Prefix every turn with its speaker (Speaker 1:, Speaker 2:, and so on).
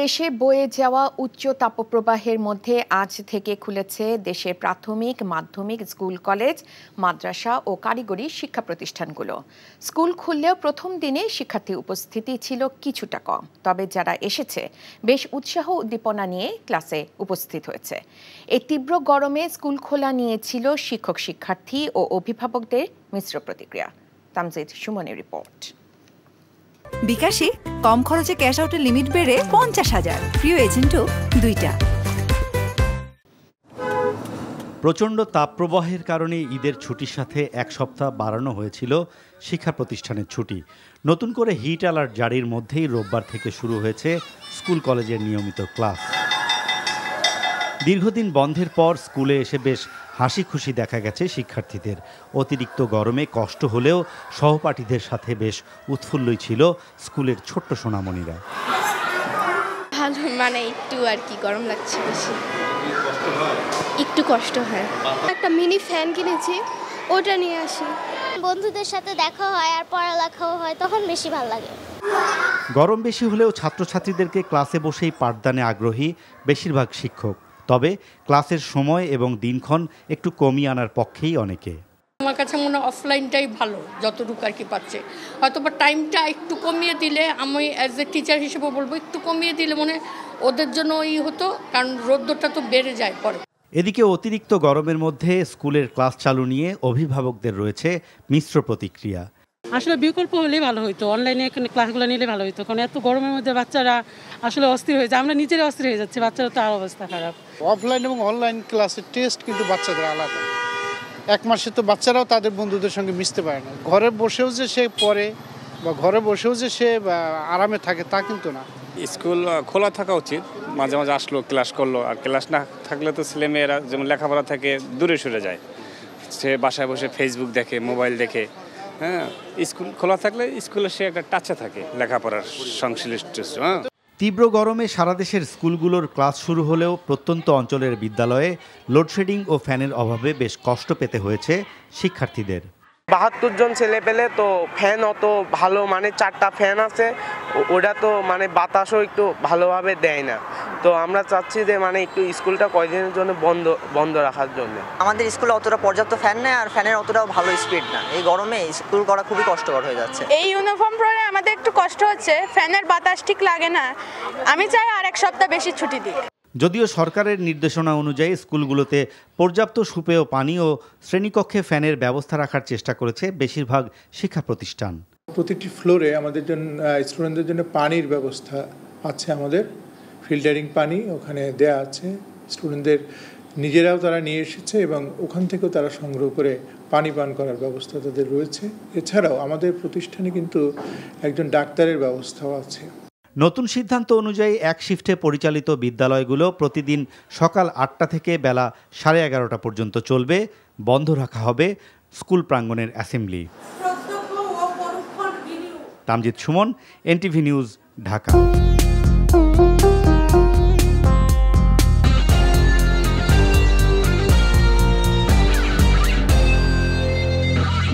Speaker 1: দেশে বয়ে যাওয়া উচ্চ তাপপ্রবাহের মধ্যে আজ থেকে খুলেছে দেশের প্রাথমিক মাধ্যমিক স্কুল কলেজ মাদ্রাসা ও কারিগরি শিক্ষা প্রতিষ্ঠানগুলো স্কুল খুললেও প্রথম দিনে শিক্ষার্থী উপস্থিতি ছিল কিছুটা কম তবে যারা এসেছে বেশ উৎসাহ উদ্দীপনা নিয়ে ক্লাসে উপস্থিত হয়েছে এই তীব্র গরমে স্কুল খোলা নিয়ে ছিল শিক্ষক শিক্ষার্থী ও অভিভাবকদের মিশ্র প্রতিক্রিয়া তামজিদ সুমনের রিপোর্ট বিকাশে কম খরচে ক্যাশ আউটের লিমিট বেড়ে পঞ্চাশ হাজার প্রিয় এজেন্টও দুইটা প্রচণ্ড তাপপ্রবাহের কারণে ঈদের ছুটির সাথে এক সপ্তাহ বাড়ানো হয়েছিল শিক্ষা প্রতিষ্ঠানের ছুটি নতুন করে হিট অ্যালার্ট জারির মধ্যেই রোববার থেকে শুরু হয়েছে স্কুল কলেজের নিয়মিত ক্লাস দীর্ঘদিন বন্ধের পর স্কুলে এসে বেশ হাসি খুশি দেখা গেছে শিক্ষার্থীদের অতিরিক্ত গরমে কষ্ট হলেও সহপাঠীদের সাথে বেশ উৎফুল্লই ছিল স্কুলের ছোট্ট সোনামণিরা ভালো মানে একটু আর কি গরম লাগছে বেশি একটু কষ্ট হয় একটা মিনি ফ্যান কিনেছি ওটা নিয়ে আসি বন্ধুদের সাথে দেখা হয় আর পড়ালেখাও হয় তখন বেশি ভালো লাগে গরম বেশি হলেও ছাত্রছাত্রীদেরকে ক্লাসে বসেই পাঠদানে আগ্রহী বেশিরভাগ শিক্ষক তবে ক্লাসের সময় এবং দিনক্ষণ একটু কমিয়ে আনার পক্ষেই অনেকে আমার কাছে মনে হয় অফলাইনটাই ভালো যতটুকু আর কি পাচ্ছে হয়তো বা টাইমটা একটু কমিয়ে দিলে আমি অ্যাজ এ টিচার হিসেবে বলবো একটু কমিয়ে দিলে মনে ওদের জন্য ওই হতো কারণ রোদ্দটা তো বেড়ে যায় পরে এদিকে অতিরিক্ত গরমের মধ্যে স্কুলের ক্লাস চালু নিয়ে অভিভাবকদের রয়েছে মিশ্র প্রতিক্রিয়া আসলে বিকল্প হলেই ভালো হতো অনলাইনে ক্লাসগুলো নিলে ভালো হতো কারণ এত গরমের মধ্যে বাচ্চারা আসলে অস্থির হয়ে যায় আমরা নিজেরা অস্থির হয়ে যাচ্ছি বাচ্চারা তো আর অবস্থা খারাপ অফলাইন এবং অনলাইন ক্লাসের টেস্ট কিন্তু বাচ্চাদের আলাদা এক মাসে তো বাচ্চারাও তাদের বন্ধুদের সঙ্গে মিশতে পারে না ঘরে বসেও যে সে পড়ে বা ঘরে বসেও যে সে আরামে থাকে তা কিন্তু না স্কুল খোলা থাকা উচিত মাঝে মাঝে আসলো ক্লাস করলো আর ক্লাস না থাকলে তো ছেলেমেয়েরা যেমন লেখাপড়া থেকে দূরে সরে যায় সে বাসায় বসে ফেসবুক দেখে মোবাইল দেখে হ্যাঁ স্কুল খোলা থাকলে স্কুলে সে একটা টাচে থাকে লেখাপড়ার সংশ্লিষ্ট হ্যাঁ। তীব্র গরমে সারা দেশের স্কুলগুলোর ক্লাস শুরু হলেও প্রত্যন্ত অঞ্চলের বিদ্যালয়ে লোডশেডিং ও ফ্যানের অভাবে বেশ কষ্ট পেতে হয়েছে শিক্ষার্থীদের বাহাত্তর জন ছেলে পেলে তো ফ্যান অত ভালো মানে চারটা ফ্যান আছে ওটা তো মানে বাতাসও একটু ভালোভাবে দেয় না তো আমরা চাচ্ছি যে মানে একটু স্কুলটা কয়দিনের জন্য বন্ধ বন্ধ রাখার জন্য আমাদের স্কুলে অতটা পর্যাপ্ত ফ্যান নেই আর ফ্যানের অতটাও ভালো স্পিড না এই গরমে স্কুল করা খুবই কষ্টকর হয়ে যাচ্ছে এই ইউনিফর্ম পরে আমাদের একটু কষ্ট হচ্ছে ফ্যানের বাতাস ঠিক লাগে না আমি চাই আর এক সপ্তাহ বেশি ছুটি দিই যদিও সরকারের নির্দেশনা অনুযায়ী স্কুলগুলোতে পর্যাপ্ত সুপেয় পানি ও শ্রেণীকক্ষে ফ্যানের ব্যবস্থা রাখার চেষ্টা করেছে বেশিরভাগ শিক্ষা প্রতিষ্ঠান প্রতিটি ফ্লোরে আমাদের জন্য স্টুডেন্টদের জন্য পানির ব্যবস্থা আছে আমাদের ফিল্টারিং পানি ওখানে দেয়া আছে স্টুডেন্টদের নিজেরাও তারা নিয়ে এসেছে এবং ওখান থেকেও তারা সংগ্রহ করে পানি পান করার ব্যবস্থা তাদের রয়েছে এছাড়াও আমাদের প্রতিষ্ঠানে কিন্তু একজন ডাক্তারের ব্যবস্থাও আছে নতুন সিদ্ধান্ত অনুযায়ী এক শিফটে পরিচালিত বিদ্যালয়গুলো প্রতিদিন সকাল আটটা থেকে বেলা সাড়ে এগারোটা পর্যন্ত চলবে বন্ধ রাখা হবে স্কুল প্রাঙ্গণের assembly Tamjit Suman NTV news Dhaka